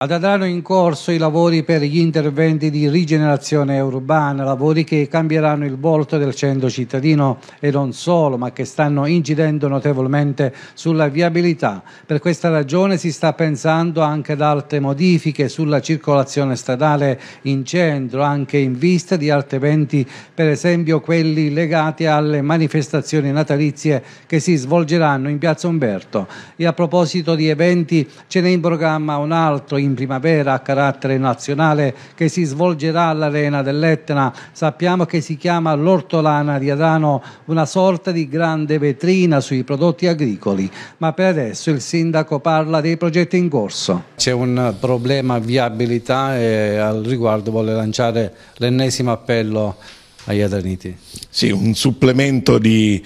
Ad Adrano in corso i lavori per gli interventi di rigenerazione urbana, lavori che cambieranno il volto del centro cittadino e non solo, ma che stanno incidendo notevolmente sulla viabilità. Per questa ragione si sta pensando anche ad altre modifiche sulla circolazione stradale in centro, anche in vista di altri eventi, per esempio quelli legati alle manifestazioni natalizie che si svolgeranno in Piazza Umberto. E a proposito di eventi, ce n'è in programma un altro in primavera a carattere nazionale che si svolgerà all'Arena dell'Etna. Sappiamo che si chiama l'Ortolana di Adano, una sorta di grande vetrina sui prodotti agricoli, ma per adesso il sindaco parla dei progetti in corso. C'è un problema viabilità e al riguardo vuole lanciare l'ennesimo appello agli aderniti. Sì, un supplemento di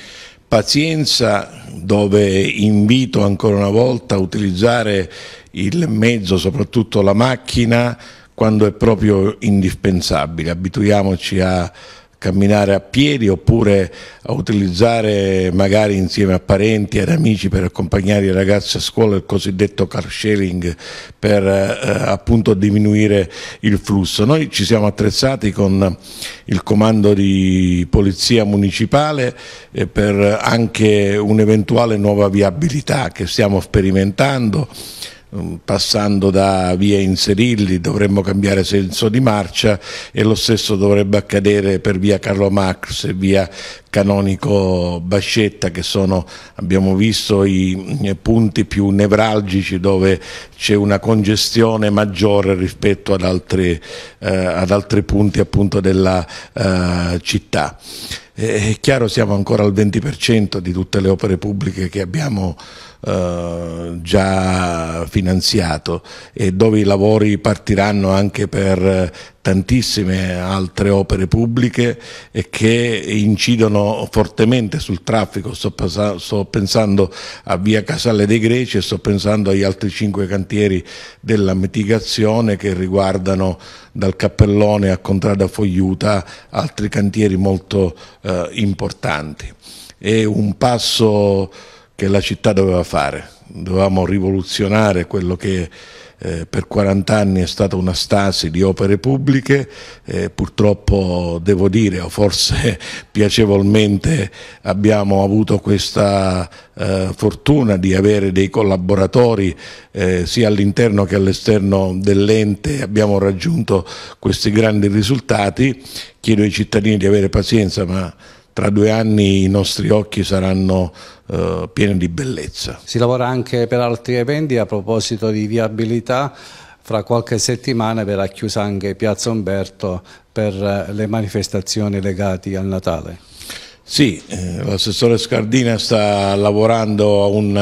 pazienza dove invito ancora una volta a utilizzare il mezzo, soprattutto la macchina, quando è proprio indispensabile. Abituiamoci a camminare a piedi oppure a utilizzare magari insieme a parenti ed amici per accompagnare i ragazzi a scuola il cosiddetto car sharing per eh, appunto diminuire il flusso. Noi ci siamo attrezzati con il comando di polizia municipale eh, per anche un'eventuale nuova viabilità che stiamo sperimentando Ehm, passando da via Inserilli dovremmo cambiare senso di marcia e lo stesso dovrebbe accadere per via Carlo Max e via Canonico Bascetta che sono abbiamo visto i punti più nevralgici dove c'è una congestione maggiore rispetto ad altri, eh, ad altri punti appunto della eh, città. Eh, è chiaro siamo ancora al 20% di tutte le opere pubbliche che abbiamo eh, già finanziato e dove i lavori partiranno anche per tantissime altre opere pubbliche che incidono fortemente sul traffico. Sto, sto, pensando a via Casale dei Greci e sto pensando agli altri cinque cantieri della mitigazione che riguardano dal Cappellone a Contrada Fogliuta altri cantieri molto eh, importanti. È un passo che la città doveva fare dovevamo rivoluzionare quello che eh, per 40 anni è stata una stasi di opere pubbliche, eh, purtroppo devo dire, o forse piacevolmente abbiamo avuto questa eh, fortuna di avere dei collaboratori eh, sia all'interno che all'esterno dell'ente, abbiamo raggiunto questi grandi risultati, chiedo ai cittadini di avere pazienza ma tra due anni i nostri occhi saranno eh, pieni di bellezza. Si lavora anche per altri eventi a proposito di viabilità, fra qualche settimana verrà chiusa anche Piazza Umberto per eh, le manifestazioni legate al Natale. Sì, eh, l'assessore Scardina sta lavorando a un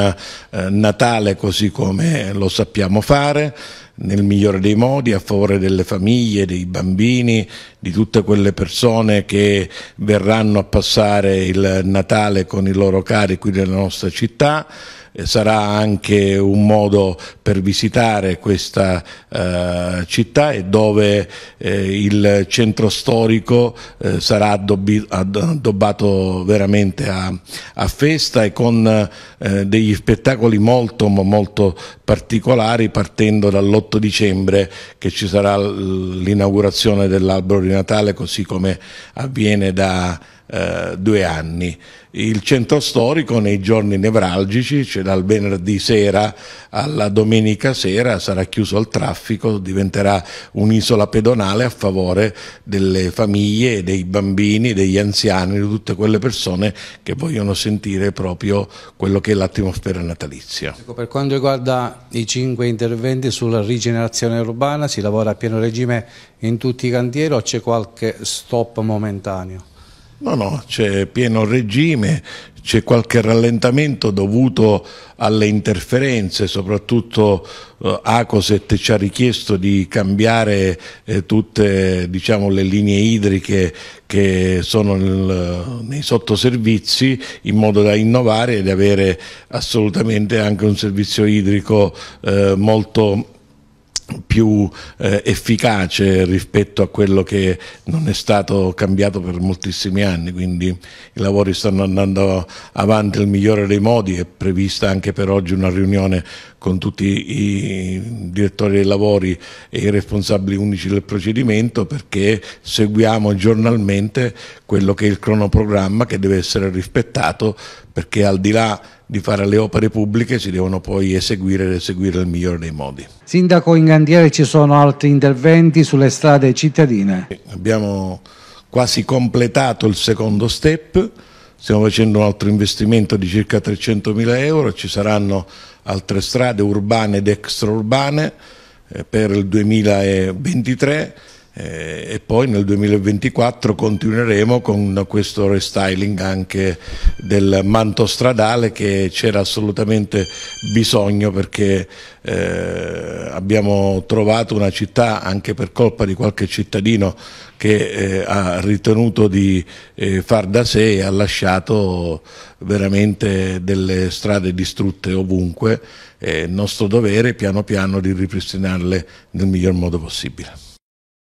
eh, Natale così come lo sappiamo fare, nel migliore dei modi a favore delle famiglie, dei bambini, di tutte quelle persone che verranno a passare il Natale con i loro cari qui nella nostra città eh, sarà anche un modo per visitare questa eh, città e dove eh, il centro storico eh, sarà addobbi, addobbato veramente a, a, festa e con eh, degli spettacoli molto molto particolari partendo dall'8 dicembre che ci sarà l'inaugurazione dell'albero di Natale così come avviene da eh, due anni. Il centro storico nei giorni nevralgici, cioè dal venerdì sera alla domenica sera, sarà chiuso al traffico, diventerà un'isola pedonale a favore delle famiglie, dei bambini, degli anziani, di tutte quelle persone che vogliono sentire proprio quello che è l'atmosfera natalizia. Ecco, per quanto riguarda i cinque interventi sulla rigenerazione urbana, si lavora a pieno regime in tutti i cantieri o c'è qualche stop momentaneo? No, no, c'è pieno regime, c'è qualche rallentamento dovuto alle interferenze, soprattutto eh, Acoset ci ha richiesto di cambiare eh, tutte diciamo, le linee idriche che sono nel, nei sottoservizi in modo da innovare e di avere assolutamente anche un servizio idrico eh, molto più eh, efficace rispetto a quello che non è stato cambiato per moltissimi anni, quindi i lavori stanno andando avanti nel migliore dei modi, è prevista anche per oggi una riunione con tutti i direttori dei lavori e i responsabili unici del procedimento perché seguiamo giornalmente quello che è il cronoprogramma che deve essere rispettato perché al di là di fare le opere pubbliche si devono poi eseguire ed eseguire nel migliore dei modi. Sindaco, in cantiere ci sono altri interventi sulle strade cittadine? Abbiamo quasi completato il secondo step, stiamo facendo un altro investimento di circa 300.000 euro, ci saranno altre strade urbane ed extraurbane eh, per il 2023 eh, e poi nel 2024 continueremo con questo restyling anche del manto stradale che c'era assolutamente bisogno perché eh, abbiamo trovato una città anche per colpa di qualche cittadino che eh, ha ritenuto di eh, far da sé e ha lasciato veramente delle strade distrutte ovunque. È nostro dovere piano piano di ripristinarle nel miglior modo possibile.